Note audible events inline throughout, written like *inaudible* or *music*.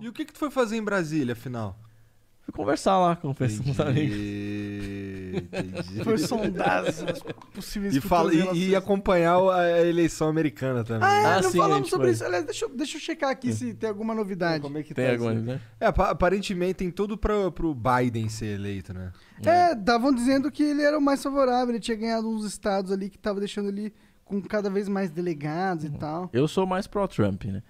E o que, que tu foi fazer em Brasília, afinal? Fui conversar lá com os *laughs* amigos. Entendi. Foi sondar as possíveis e, fala, e, e acompanhar a eleição americana também. Ah, é, ah, não sim, falamos sobre foi. isso. Aliás, deixa, deixa eu checar aqui é. se tem alguma novidade. Como é que tem tá alguma, né? É, aparentemente tem tudo pra, pro Biden ser eleito, né? É, estavam é, dizendo que ele era o mais favorável. Ele tinha ganhado uns estados ali que tava deixando ele com cada vez mais delegados e uhum. tal. Eu sou mais pro trump né?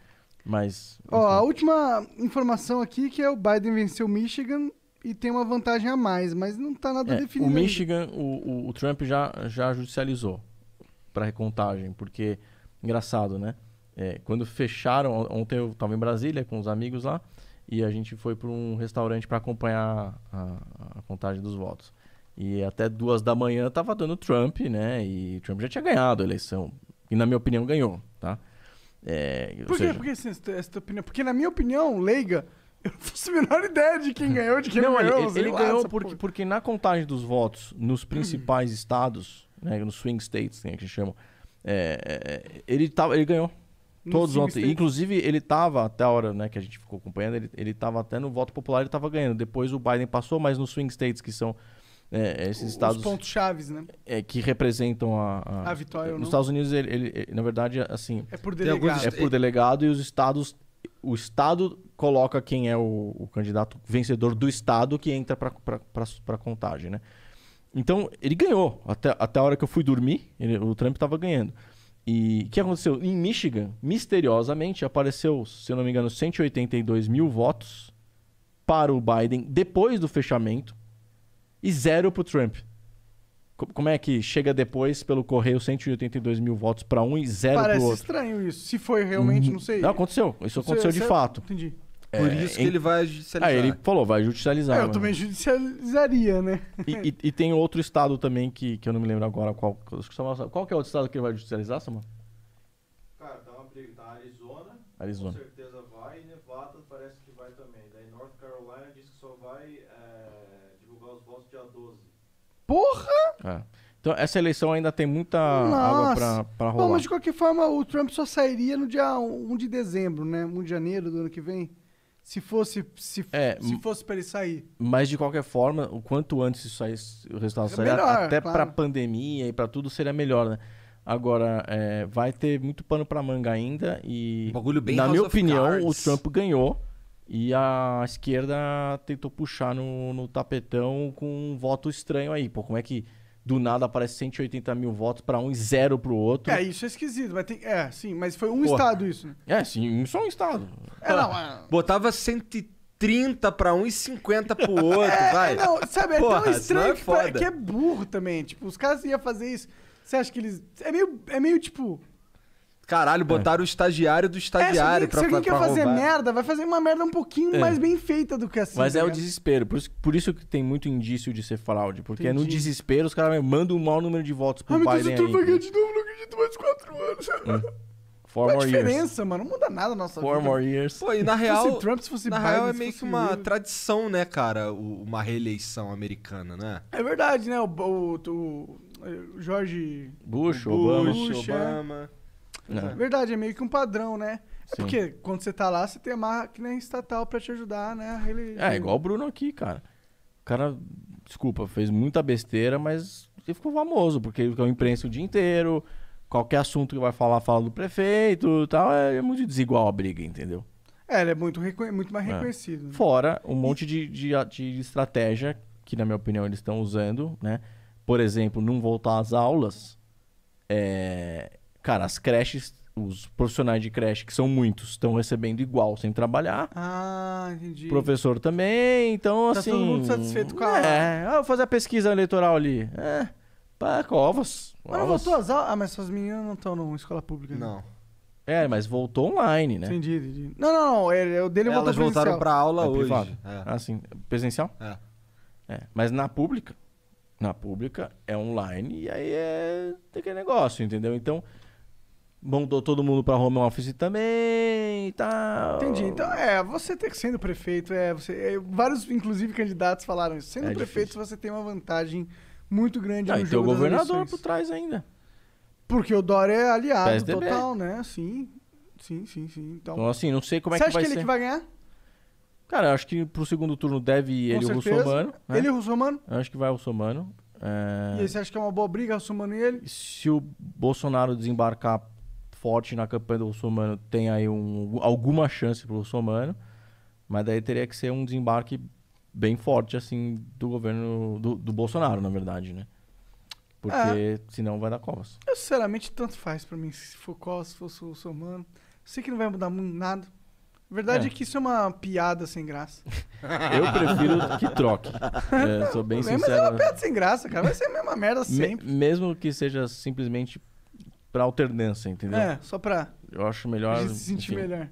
Mas. Ó, a última informação aqui que é o Biden venceu Michigan e tem uma vantagem a mais, mas não está nada é, definido. O Michigan, o, o, o, Trump já, já judicializou para recontagem, porque, engraçado, né? É, quando fecharam, ontem eu estava em Brasília com os amigos lá e a gente foi para um restaurante para acompanhar a, a, contagem dos votos. E até duas da manhã estava dando Trump, né? E Trump já tinha ganhado a eleição. E, na minha opinião, ganhou, tá? É, por, seja... que essa opinião? Porque, na minha opinião, leiga, *laughs* eu não faço a menor ideia de quem ganhou, de quem não, não ganhou. Ele, ele, ganhou porque, porque na contagem dos votos nos principais estados, né, nos swing states, né, que a gente chama, é, é, ele, tava, ele ganhou. Todos ontem. Inclusive, ele estava, até a hora né, que a gente ficou acompanhando, ele, ele tava até no voto popular, ele estava ganhando. Depois o Biden passou, mas nos swing states, que são é, é, esses estados. Os pontos chaves, né? É, que representam a. A, a vitória. Nos Estados Unidos, ele, ele, ele, na verdade, assim. É por delegado. Alguns, é por delegado e os estados. O estado coloca quem é o, o candidato vencedor do estado que entra para contagem, né? Então, ele ganhou. Até, até a hora que eu fui dormir, ele, o Trump estava ganhando. E o que aconteceu? Em Michigan, misteriosamente, apareceu, se eu não me engano, 182 mil votos para o Biden depois do fechamento e zero pro Trump. Como é que chega depois pelo correio 182 mil votos para um e zero para o outro? Parece estranho isso. Se foi realmente, não sei. Não, aconteceu. Isso aconteceu sei, de fato. Entendi. Por é, isso que em... ele vai judicializar. Ah, ele falou, vai judicializar. É, eu né? também judicializaria, né? E, e, e, tem outro estado também que, que eu não me lembro agora qual. Qual que é outro estado que ele vai judicializar, Samuel? Cara, dá uma briga. Tá Arizona. Arizona. Com certeza vai. E Nevada parece que vai também. Daí North Carolina diz que só vai. É... Porra! É. Então, essa eleição ainda tem muita Nossa. água pra, pra rolar. Bom, mas de qualquer forma, o Trump só sairia no dia 1 de dezembro, né? 1 de janeiro do ano que vem. Se fosse, se, é, se fosse para ele sair. Mas de qualquer forma, o quanto antes isso saísse, o resultado é sair, até claro. para pandemia e para tudo seria melhor, né? Agora, é, vai ter muito pano para manga ainda e um bagulho bem na minha opinião, cards. o Trump ganhou e a esquerda tentou puxar no, no tapetão com um voto estranho aí. Pô, como é que do nada aparece 180 mil votos para um e zero para o outro? É, isso é esquisito. Mas tem, é, sim, mas foi um Porra. estado isso, né? É, sim, só um estado. É, não, é... Botava 130 para um e 50 para o outro, é, vai. Não, sabe, é Porra, tão estranho é que, que é burro também. Tipo, os caras iam fazer isso. Você acha que eles. É meio, é meio tipo. Caralho, é. botaram é. o estagiário do é, estagiário é, pra Se alguém pra, quer pra fazer roubar. merda, vai fazer uma merda um pouquinho é. mais bem feita do que assim. Mas tá é o desespero. Por isso, por isso que tem muito indício de ser fraude. Porque é Entendi. no desespero os caras mandam um mau número de votos pro ah, Biden. Mas eu tô aí, de novo, não acredito mais quatro anos. Hum. Four *laughs* Qual a diferença, mano? Não muda nada a nossa Four vida. more years. Pô, e na real... se fosse Trump, se fosse na Biden, real é meio que uma Lula. tradição, né, cara? Uma reeleição americana, né? É verdade, né? O, o, o Jorge... Bush, Bush Obama. Bush, Obama. É. Né? É verdade, é meio que um padrão, né? É porque quando você tá lá, você tem a máquina estatal para te ajudar, né? Ele... É, igual o Bruno aqui, cara. O cara, desculpa, fez muita besteira, mas ele ficou famoso, porque ele ficou imprensa o dia inteiro, qualquer assunto que vai falar, fala do prefeito e tal. É, é, muito desigual a briga, entendeu? É, ele é muito, muito mais é. reconhecido. Né? Fora um monte de, de, de estratégia que, na minha opinião, eles estão usando, né? Por exemplo, não voltar às aulas. É, Cara, as creches, os profissionais de creche, que são muitos, estão recebendo igual sem trabalhar. Ah, entendi. Professor também, então tá assim. Todo mundo satisfeito com a. É, ah, vou fazer a pesquisa eleitoral ali. É. Pá, com Mas voltou as aulas. Ah, mas suas meninas não estão numa escola pública. Né? Não. É, mas voltou online, né? Entendi, entendi. Não, não, não. É, é o dele voltou Elas voltaram pra aula é, hoje. É. Ah, sim. Presencial? É. é. Mas na pública? Na pública é online e aí é aquele negócio, entendeu? Então, mandou todo mundo para home office também e tal. Entendi. Então, é, você ter sendo prefeito, é, você, é, vários, inclusive, candidatos falaram isso. Sendo é prefeito, difícil. você tem uma vantagem muito grande Não, no tem o governador por trás ainda. Porque o Dória é aliado PSDB. total, né? Sim. Sim, sim, sim. Então, então assim, não sei como é que vai ser. Você acha que ele que vai ganhar? Cara, eu acho que pro segundo turno deve ir ele e o Russomano. Né? Ele e o Russomano? Eu acho que vai o Russomano. É... E aí, você acha que é uma boa briga, Russomano e ele? Se o Bolsonaro desembarcar forte na campanha do Bolsonaro tem aí um, alguma chance para o mas daí teria que ser um desembarque bem forte, assim, do governo do, do Bolsonaro, na verdade, né? Porque é. senão vai dar covas. Eu, sinceramente, tanto faz para mim se for covas, se fosse o Bolsonaro. Sei que não vai mudar nada. A verdade é. é. que isso é uma piada sem graça. *laughs* Eu prefiro que troque. É, sou bem sincero. Mas é uma piada sem graça, cara. Vai ser a mesma merda sempre. Me, mesmo que seja simplesmente pra alternância, entendeu? É, só pra. Eu acho melhor. se sentir enfim, melhor.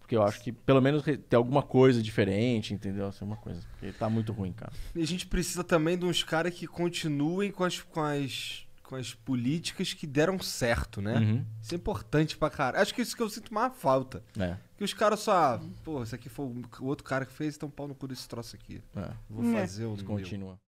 Porque eu acho que pelo menos ter alguma coisa diferente, entendeu? Assim, uma coisa. Porque tá muito ruim, cara. E a gente precisa também de uns caras que continuem com as, com as com as políticas que deram certo, né? Uhum. Isso é importante pra caralho. Acho que isso que eu sinto mais falta. É. Que os caras só. Ah, Pô, esse aqui foi o outro cara que fez, então pau no cu desse troço aqui. É. Vou é. fazer é. o. Continua.